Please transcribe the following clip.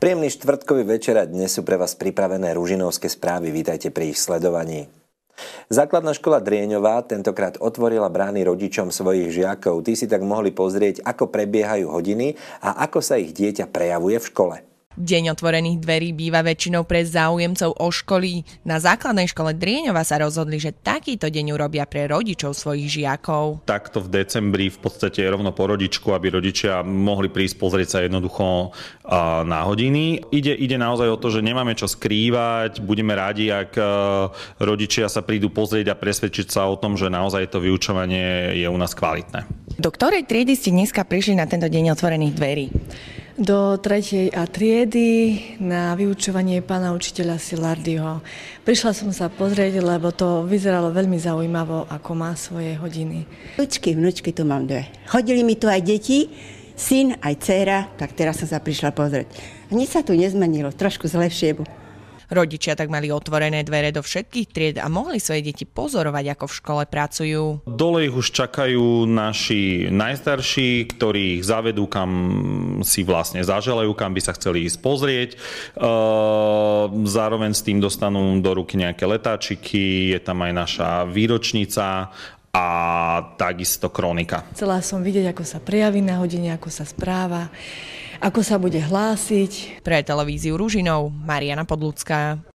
Príjemný štvrtkový večer a dnes sú pre vás pripravené ružinovské správy. Vítajte pri ich sledovaní. Základná škola Drieňová tentokrát otvorila brány rodičom svojich žiakov. Tí si tak mohli pozrieť, ako prebiehajú hodiny a ako sa ich dieťa prejavuje v škole. Deň otvorených dverí býva väčšinou pre záujemcov o školy. Na základnej škole Drieňova sa rozhodli, že takýto deň urobia pre rodičov svojich žiakov. Takto v decembri v podstate rovno po rodičku, aby rodičia mohli prísť pozrieť sa jednoducho na hodiny. Ide, ide naozaj o to, že nemáme čo skrývať, budeme radi, ak e, rodičia sa prídu pozrieť a presvedčiť sa o tom, že naozaj to vyučovanie je u nás kvalitné. Do ktorej triedy ste dneska prišli na tento deň otvorených dverí? do 3. a triedy na vyučovanie pána učiteľa Silardyho. Prišla som sa pozrieť, lebo to vyzeralo veľmi zaujímavo, ako má svoje hodiny. Vnúčky, vnúčky tu mám dve. Chodili mi tu aj deti, syn, aj dcéra, tak teraz som sa prišla pozrieť. A nič sa tu nezmenilo, trošku zlepšiemu. Rodičia tak mali otvorené dvere do všetkých tried a mohli svoje deti pozorovať, ako v škole pracujú. Dole ich už čakajú naši najstarší, ich zavedú, kam si vlastne zaželajú, kam by sa chceli ísť pozrieť. Ehm, zároveň s tým dostanú do ruky nejaké letáčiky, je tam aj naša výročnica a takisto kronika. Chcela som vidieť, ako sa prejaví na hodine, ako sa správa, ako sa bude hlásiť. Pre televíziu Ružinov, Mariana Podlucká.